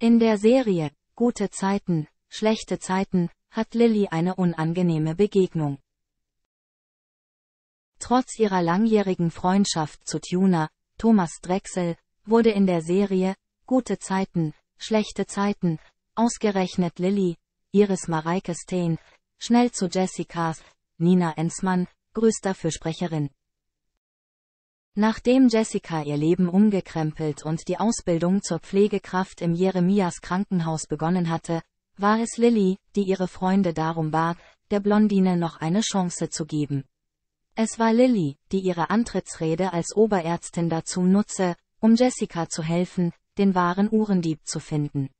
In der Serie Gute Zeiten, schlechte Zeiten hat Lilly eine unangenehme Begegnung. Trotz ihrer langjährigen Freundschaft zu Tuna, Thomas Drechsel, wurde in der Serie Gute Zeiten, schlechte Zeiten ausgerechnet Lilly, Iris Mareike Steen, schnell zu Jessicas, Nina Enzmann, größter Fürsprecherin. Nachdem Jessica ihr Leben umgekrempelt und die Ausbildung zur Pflegekraft im Jeremias Krankenhaus begonnen hatte, war es Lilly, die ihre Freunde darum bat, der Blondine noch eine Chance zu geben. Es war Lilly, die ihre Antrittsrede als Oberärztin dazu nutze, um Jessica zu helfen, den wahren Uhrendieb zu finden.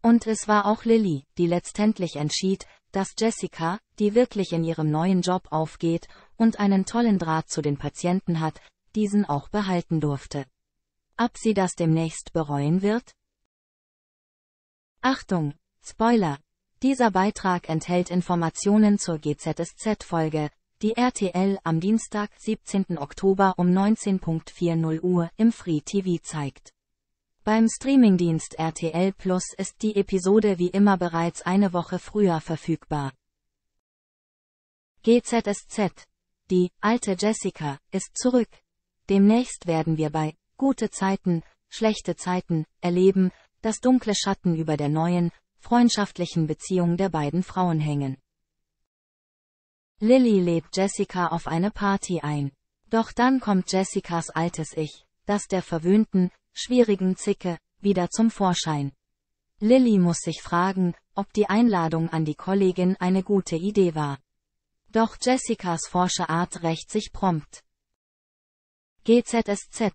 Und es war auch Lilly, die letztendlich entschied, dass Jessica, die wirklich in ihrem neuen Job aufgeht und einen tollen Draht zu den Patienten hat, diesen auch behalten durfte. Ob sie das demnächst bereuen wird? Achtung! Spoiler! Dieser Beitrag enthält Informationen zur GZSZ-Folge, die RTL am Dienstag, 17. Oktober um 19.40 Uhr im Free TV zeigt. Beim Streamingdienst RTL Plus ist die Episode wie immer bereits eine Woche früher verfügbar. GZSZ. Die alte Jessica ist zurück. Demnächst werden wir bei gute Zeiten, schlechte Zeiten erleben, dass dunkle Schatten über der neuen, freundschaftlichen Beziehung der beiden Frauen hängen. Lilly lädt Jessica auf eine Party ein. Doch dann kommt Jessicas altes Ich, das der verwöhnten, schwierigen Zicke, wieder zum Vorschein. Lilly muss sich fragen, ob die Einladung an die Kollegin eine gute Idee war. Doch Jessicas Forscherart rächt sich prompt. GZSZ.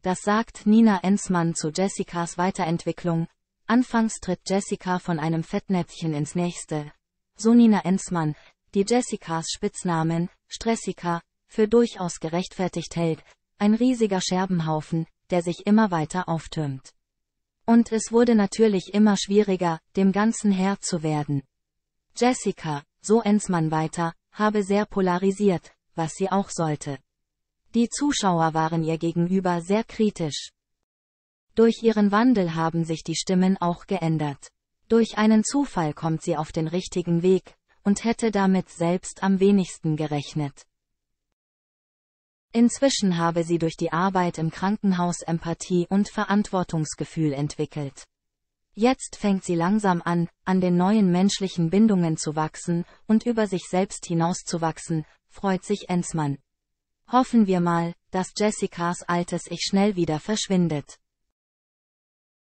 Das sagt Nina Enzmann zu Jessicas Weiterentwicklung. Anfangs tritt Jessica von einem Fettnäpfchen ins nächste. So Nina Enzmann, die Jessicas Spitznamen, Stressica, für durchaus gerechtfertigt hält, ein riesiger Scherbenhaufen, der sich immer weiter auftürmt. Und es wurde natürlich immer schwieriger, dem Ganzen Herr zu werden. Jessica, so Enzmann weiter, habe sehr polarisiert, was sie auch sollte. Die Zuschauer waren ihr gegenüber sehr kritisch. Durch ihren Wandel haben sich die Stimmen auch geändert. Durch einen Zufall kommt sie auf den richtigen Weg, und hätte damit selbst am wenigsten gerechnet. Inzwischen habe sie durch die Arbeit im Krankenhaus Empathie und Verantwortungsgefühl entwickelt. Jetzt fängt sie langsam an, an den neuen menschlichen Bindungen zu wachsen und über sich selbst hinauszuwachsen, freut sich Enzmann. Hoffen wir mal, dass Jessicas altes Ich schnell wieder verschwindet.